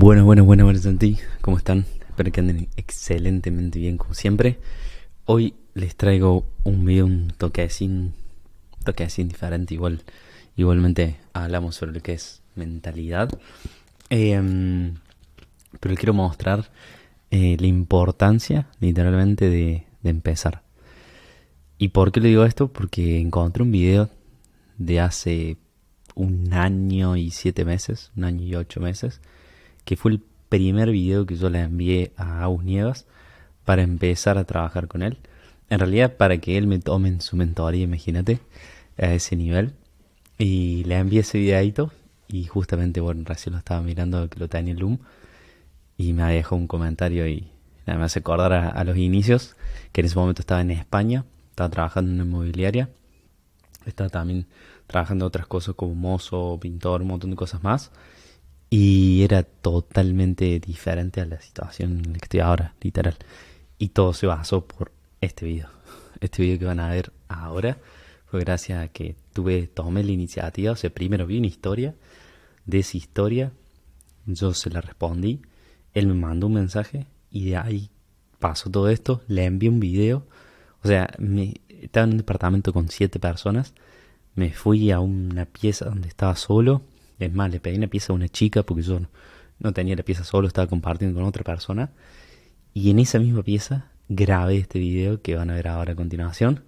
bueno, buenas, buenas, buenas ti. ¿Cómo están? Espero que anden excelentemente bien como siempre. Hoy les traigo un video, un toque de sin diferente. Igual, igualmente hablamos sobre lo que es mentalidad. Em, pero quiero mostrar eh, la importancia, literalmente, de, de empezar. ¿Y por qué le digo esto? Porque encontré un video de hace un año y siete meses, un año y ocho meses que fue el primer video que yo le envié a Agus Nievas para empezar a trabajar con él. En realidad, para que él me tome en su mentoría, imagínate, a ese nivel. Y le envié ese videito y justamente, bueno, recién lo estaba mirando que lo tenía en Loom y me dejó un comentario y me hace acordar a, los inicios, que en ese momento estaba en España, estaba trabajando en una inmobiliaria, estaba también trabajando otras cosas como mozo, pintor, un montón de cosas más. Y era totalmente diferente a la situación en la que estoy ahora, literal. Y todo se basó por este video. Este video que van a ver ahora fue gracias a que tuve, tomé la iniciativa. O sea, primero vi una historia. De esa historia yo se la respondí. Él me mandó un mensaje y de ahí pasó todo esto. Le envié un video. O sea, me, estaba en un departamento con siete personas. Me fui a una pieza donde estaba solo es más, le pedí una pieza a una chica porque yo no tenía la pieza solo, estaba compartiendo con otra persona. Y en esa misma pieza grabé este video que van a ver ahora a continuación.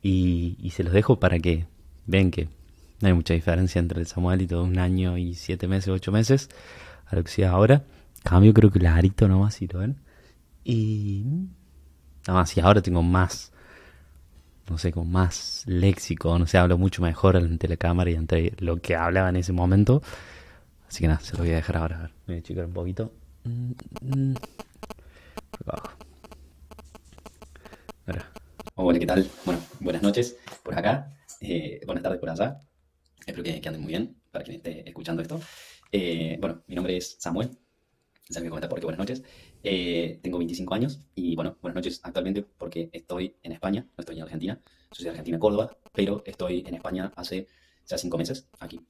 Y, se los dejo para que vean que no hay mucha diferencia entre el Samuel y todo un año y siete meses, ocho meses, a lo que sea ahora. Cambio creo que arito nomás, si lo ven. Y nada más, y ahora tengo más no sé, con más léxico, no sé, hablo mucho mejor ante la cámara y ante lo que hablaba en ese momento. Así que nada, se lo voy a dejar ahora. voy a chicar un poquito. Mm, mm. Hola, ¿qué tal? Bueno, buenas noches por acá, eh, buenas tardes por allá. Espero que, anden muy bien para quien esté escuchando esto. Eh, bueno, mi nombre es Samuel, Sammy me porque buenas noches. Eh, tengo 25 años y bueno, buenas noches actualmente porque estoy en España, no estoy en Argentina, soy de Argentina, Córdoba, pero estoy en España hace ya cinco meses aquí.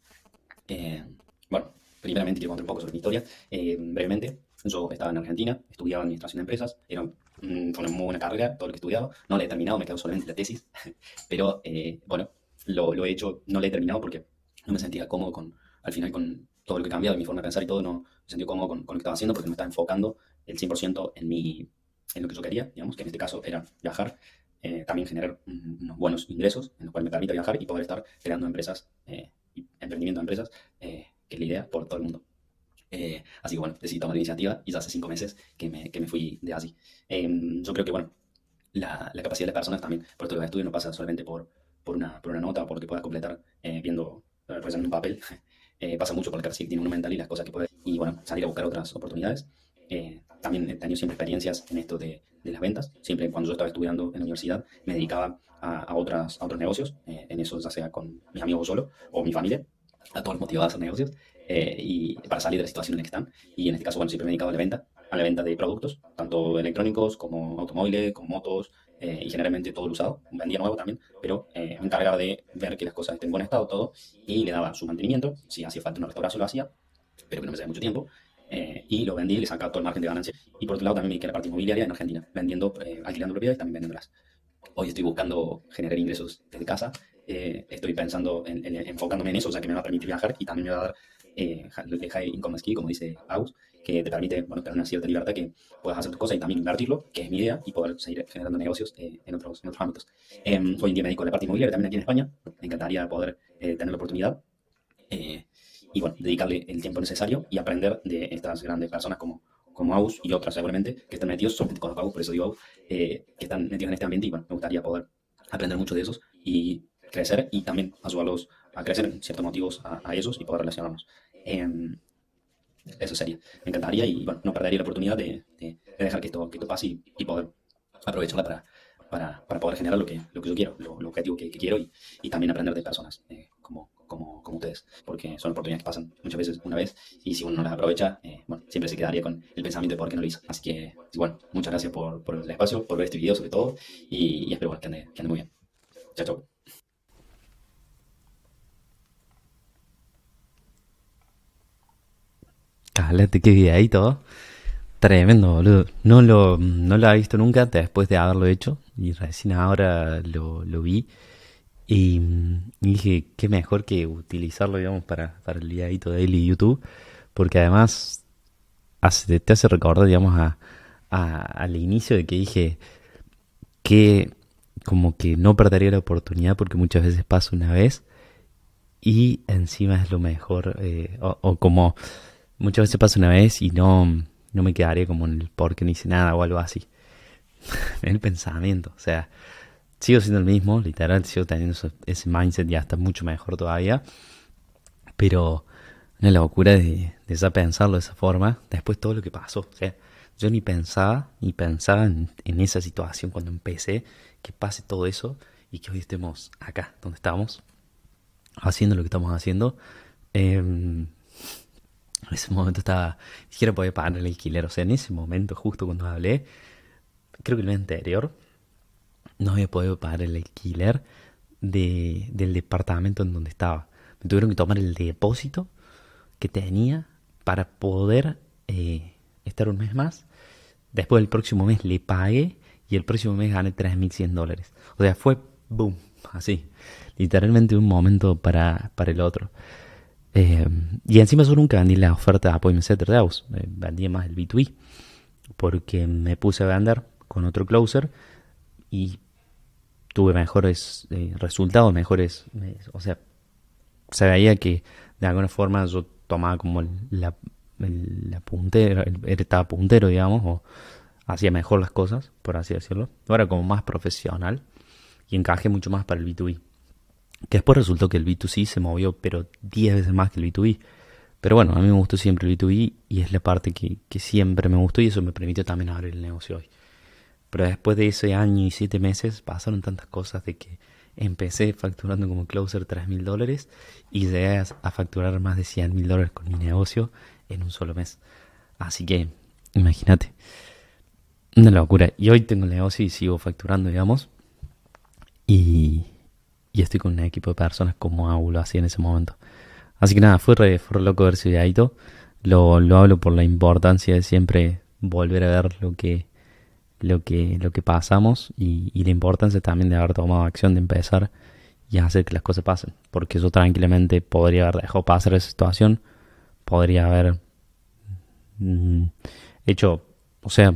Eh, bueno, primeramente quiero contar un poco sobre mi historia. Eh, brevemente, yo estaba en Argentina, estudiaba administración de empresas, era mm, una muy buena carrera, todo lo que estudiado no la he terminado, me quedó solamente la tesis, pero bueno, lo, he hecho, no la he terminado porque no me sentía cómodo con, al final con todo lo que he cambiado mi forma de pensar y todo, no me sentí cómodo con, lo que estaba haciendo porque me estaba enfocando el 100% en, mi, en lo que yo quería, digamos, que en este caso era viajar, eh, también generar unos buenos ingresos, en lo cual me permite viajar y poder estar creando empresas eh, y emprendimiento de empresas, eh, que es la idea por todo el mundo. así que bueno, decidí tomar la iniciativa y ya hace cinco meses que me, que me fui de así. Em, yo creo que bueno, la, capacidad de las personas también, por esto los estudios no pasa solamente por, por, una, por una nota o porque puedas completar viendo, en un papel, eh, pasa mucho porque así tiene un mental y las cosas que puede. Y bueno, salir a buscar otras oportunidades. Eh, también he tenido siempre experiencias en esto de, las ventas. Siempre cuando yo estaba estudiando en la universidad me dedicaba a, otras, a otros negocios, eh, en eso ya sea con mis amigos solo o mi familia, a todos motivados a hacer negocios y para salir de la situación en la que están. Y en este caso, bueno, siempre me he dedicado a la venta, a la venta de productos, tanto electrónicos como automóviles, como motos, eh, y generalmente todo lo usado, vendía nuevo también, pero eh, me encargaba de ver que las cosas estén en buen estado, todo, y le daba su mantenimiento, si hacía falta una restauración lo hacía, pero que no me daba mucho tiempo, eh, y lo vendí y le sacaba todo el margen de ganancia. Y por otro lado también me dediqué la parte inmobiliaria en Argentina, vendiendo, alquilando propiedades y también vendiéndolas. Hoy estoy buscando generar ingresos desde casa, estoy pensando en, enfocándome en eso, o sea que me va a permitir viajar y también me va a dar eh, lo que high income Ski, como dice Aus, que te permite bueno, tener una cierta libertad que puedas hacer tus cosas y también invertirlo, que es mi idea, y poder seguir generando negocios eh, en, otros, ámbitos. Eh, em, hoy en día me dedico a la parte inmobiliaria también aquí en España. Me encantaría poder eh, tener la oportunidad y bueno, dedicarle el tiempo necesario y aprender de estas grandes personas como, como Aus y otras seguramente que están metidos, solamente Aus, por eso digo Aus, que están metidos en este ambiente y bueno, me gustaría poder aprender mucho de esos y crecer y también ayudarlos a crecer en ciertos motivos a, esos y poder relacionarnos. Em, eso sería. Me encantaría y bueno, no perdería la oportunidad de, dejar que esto, pase y, poder aprovecharla para, para, para, poder generar lo que, lo que yo quiero, lo, objetivo que, quiero y, también aprender de personas eh, como, como, como, ustedes, porque son oportunidades que pasan muchas veces una vez y si uno no las aprovecha, eh, bueno, siempre se quedaría con el pensamiento de por qué no lo hizo. Así que, bueno, muchas gracias por, por el espacio, por ver este video sobre todo y, espero que, ande, que ande muy bien. Chao, chao. Calate, qué videadito. ¿eh? Tremendo, boludo. No lo, no lo había visto nunca después de haberlo hecho. Y recién ahora lo, vi. Y, dije, qué mejor que utilizarlo, digamos, para, para el videadito de y YouTube. Porque además te hace recordar, digamos, al inicio de que dije que como que no perdería la oportunidad porque muchas veces pasa una vez y encima es lo mejor eh, o como Muchas veces pasa una vez y no, no me quedaría como en el porque no hice nada o algo así. el pensamiento, o sea, sigo siendo el mismo, literal, sigo teniendo ese mindset ya está mucho mejor todavía. Pero la locura de, de ya pensarlo de esa forma, después todo lo que pasó, o sea, yo ni pensaba, ni pensaba en, esa situación cuando empecé, que pase todo eso y que hoy estemos acá, donde estamos, haciendo lo que estamos haciendo. Eh, en ese momento estaba, ni siquiera podía pagar el alquiler. O sea, en ese momento, justo cuando hablé, creo que el mes anterior, no había podido pagar el alquiler de, del departamento en donde estaba. Me tuvieron que tomar el depósito que tenía para poder eh, estar un mes más. Después del próximo mes le pagué y el próximo mes gané 3.100 dólares. O sea, fue boom, así. Literalmente un momento para, para el otro. Eh, y encima yo nunca vendí la oferta de Appointment Setter de Aus, eh, más el B2B, porque me puse a vender con otro closer y tuve mejores eh, resultados, mejores, o sea, se veía que de alguna forma yo tomaba como la, el, puntera, estaba puntero, digamos, o hacía mejor las cosas, por así decirlo. Ahora como más profesional y encajé mucho más para el B2B. Que después resultó que el B2C se movió, pero 10 veces más que el B2B. Pero bueno, a mí me gustó siempre el B2B y es la parte que, que siempre me gustó y eso me permitió también abrir el negocio hoy. Pero después de ese año y 7 meses pasaron tantas cosas de que empecé facturando como closer 3000 mil dólares y llegué a facturar más de 100 mil dólares con mi negocio en un solo mes. Así que, imagínate, una locura. Y hoy tengo el negocio y sigo facturando, digamos. Y, y estoy con un equipo de personas como Ángulo así en ese momento. Así que nada, fue re, loco ver ese Lo, hablo por la importancia de siempre volver a ver lo que, lo que, lo que pasamos y, la importancia también de haber tomado acción, de empezar y hacer que las cosas pasen. Porque yo tranquilamente podría haber dejado pasar esa situación, podría haber mm, hecho, o sea,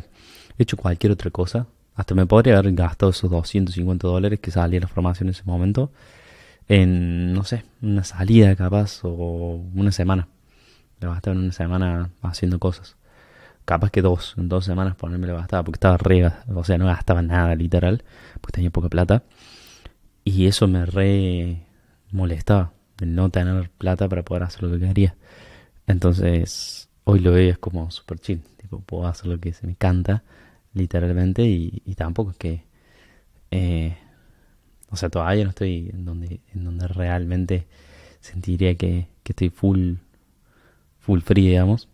hecho cualquier otra cosa hasta me podría haber gastado esos 250 dólares que salía la formación en ese momento en, no sé, una salida capaz o una semana. Le bastaba en una semana haciendo cosas. Capaz que dos, en dos semanas ponerme le bastaba porque estaba re, o sea, no gastaba nada literal, porque tenía poca plata. Y eso me re molestaba, el no tener plata para poder hacer lo que quería. Entonces, hoy lo veo es como super chill, tipo, puedo hacer lo que se me encanta literalmente, y, tampoco es que... Eh, o sea, todavía no estoy en donde, en donde realmente sentiría que, que estoy full, full free, digamos.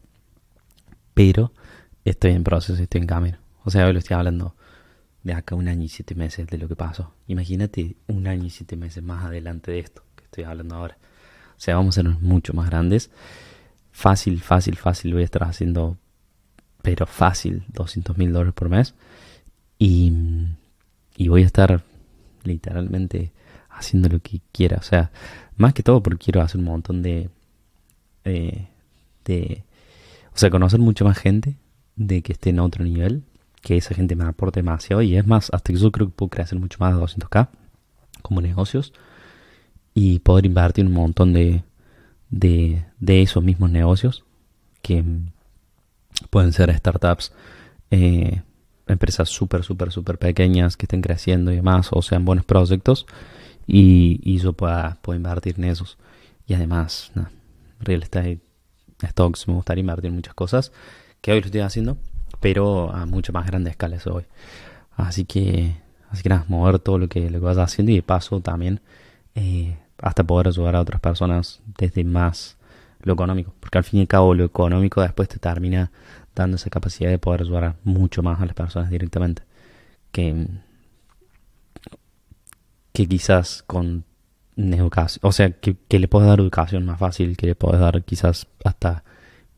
Pero estoy en proceso, estoy en camino. O sea, hoy lo estoy hablando de acá un año y siete meses de lo que pasó. Imagínate un año y siete meses más adelante de esto que estoy hablando ahora. O sea, vamos a ser mucho más grandes. Fácil, fácil, fácil voy a estar haciendo pero fácil, 200 mil dólares por mes. Y, voy a estar literalmente haciendo lo que quiera. O sea, más que todo porque quiero hacer un montón de... Eh, de o sea, conocer mucha más gente de que esté en otro nivel, que esa gente me aporte demasiado. Y es más, hasta que yo creo que puedo crecer mucho más de 200k como negocios y poder invertir un montón de, de, de esos mismos negocios que, Pueden ser startups, eh, empresas súper, súper, súper pequeñas que estén creciendo y demás, o sean buenos proyectos, y, y yo pueda, puedo invertir en esos. Y además, real estate, stocks, me gustaría invertir en muchas cosas, que hoy lo estoy haciendo, pero a mucho más grande escala hoy. Así que, así que nada, mover todo lo que, lo vas haciendo y de paso también eh, hasta poder ayudar a otras personas desde más lo económico, porque al fin y al cabo lo económico después te termina dando esa capacidad de poder ayudar mucho más a las personas directamente, que, que quizás con educación, o sea, que, le puedes dar educación más fácil, que le puedes dar quizás hasta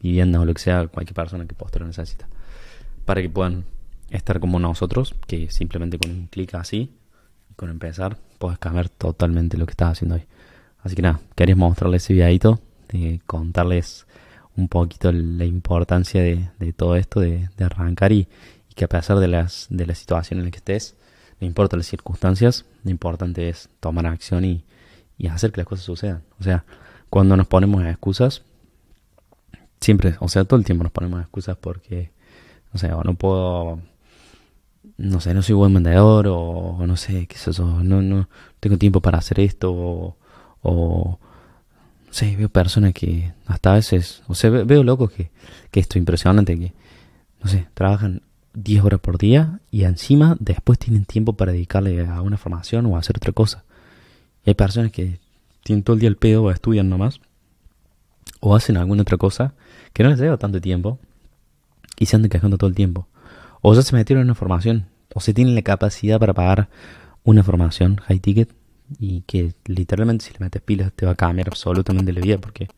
viviendas o lo que sea, cualquier persona que te lo necesita, para que puedan estar como nosotros, que simplemente con un clic así, con empezar, puedes cambiar totalmente lo que estás haciendo hoy. Así que nada, quería mostrarles ese videito de este, contarles un poquito la importancia de, todo esto, de, arrancar y, que a pesar de, las, de la situación en la que estés, no importa las circunstancias, lo importante es tomar acción y, hacer que las cosas sucedan. O sea, cuando nos ponemos excusas, siempre, o sea, todo el tiempo nos ponemos excusas porque, o sea, o no puedo, no sé, no soy buen vendedor o, no sé, qué no, tengo tiempo para hacer esto o Sí, veo personas que hasta a veces, o sea, veo locos que, que esto impresionante, que, no sé, trabajan 10 horas por día y encima después tienen tiempo para dedicarle a una formación o hacer otra cosa. Y hay personas que tienen todo el día el pedo o estudian nomás, o hacen alguna otra cosa que no les lleva tanto tiempo y se andan quejando todo el tiempo. O ya se metieron en una formación, o se tienen la capacidad para pagar una formación high ticket y que literalmente si le metes pilas te va a cambiar absolutamente la vida porque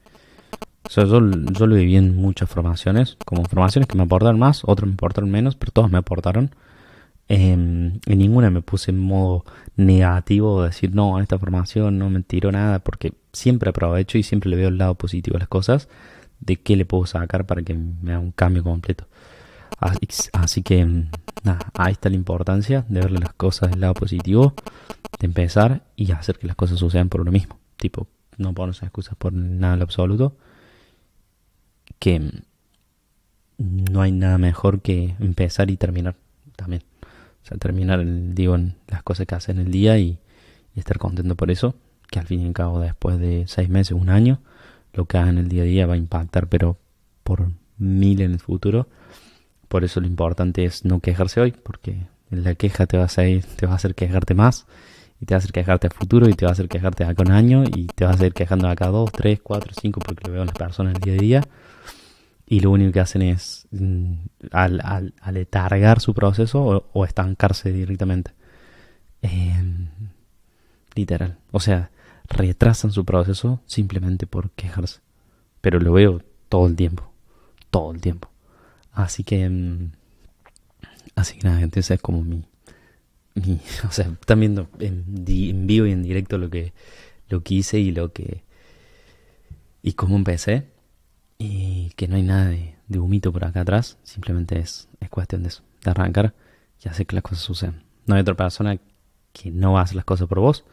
yo, lo viví en muchas formaciones, como formaciones que me aportaron más, otras me aportaron menos, pero todas me aportaron. en em, ninguna me puse en modo negativo de decir, no, a esta formación no me tiró nada, porque siempre aprovecho y siempre le veo el lado positivo a las cosas, de qué le puedo sacar para que me haga un cambio completo. Así que nada, ahí está la importancia de ver las cosas del lado positivo, de empezar y hacer que las cosas sucedan por uno mismo. Tipo, no ponerse excusas por nada en absoluto. Que no hay nada mejor que empezar y terminar también. O sea, terminar, digo, en las cosas que haces en el día y, y, estar contento por eso. Que al fin y al cabo, después de seis meses, un año, lo que hagas en el día a día va a impactar, pero por mil en el futuro por eso lo importante es no quejarse hoy, porque la queja te va a hacer, te va a hacer quejarte más, y te va a hacer quejarte a futuro, y te va a hacer quejarte acá un año, y te vas a ir quejando acá dos, tres, cuatro, cinco, porque lo veo en las personas el día a día. Y lo único que hacen es mm, al, al, aletargar su proceso o, estancarse directamente. Em, literal. O sea, retrasan su proceso simplemente por quejarse. Pero lo veo todo el tiempo. Todo el tiempo. Así que. Mm, así que nada, gente, es como mi. o sea, están viendo en, vivo y en directo lo que, lo que hice y lo que. y cómo empecé. Y que no hay nada de, humito por acá atrás, simplemente es, cuestión de de arrancar y hacer que las cosas sucedan. No hay otra persona que no va a hacer las cosas por vos,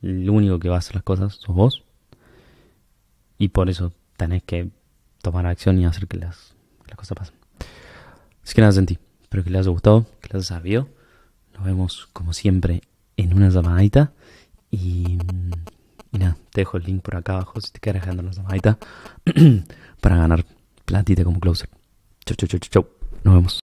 el único que va a hacer las cosas sos vos. Y por eso tenés que tomar acción y hacer que las, que las cosas pasen. Es que nada, sentí. Espero que les haya gustado, que les haya sabido. Nos vemos, como siempre, en una llamadita. Y, nada, te dejo el link por acá abajo si te quieres dejar una llamadita para ganar platita como closer. Chau, chau, chau, chau. Nos vemos.